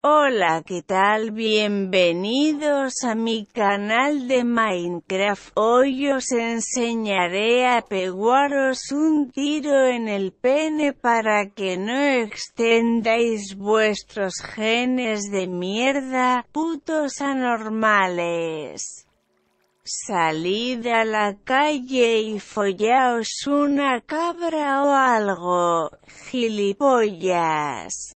Hola ¿qué tal? Bienvenidos a mi canal de Minecraft. Hoy os enseñaré a pegaros un tiro en el pene para que no extendáis vuestros genes de mierda, putos anormales. Salid a la calle y follaos una cabra o algo, gilipollas.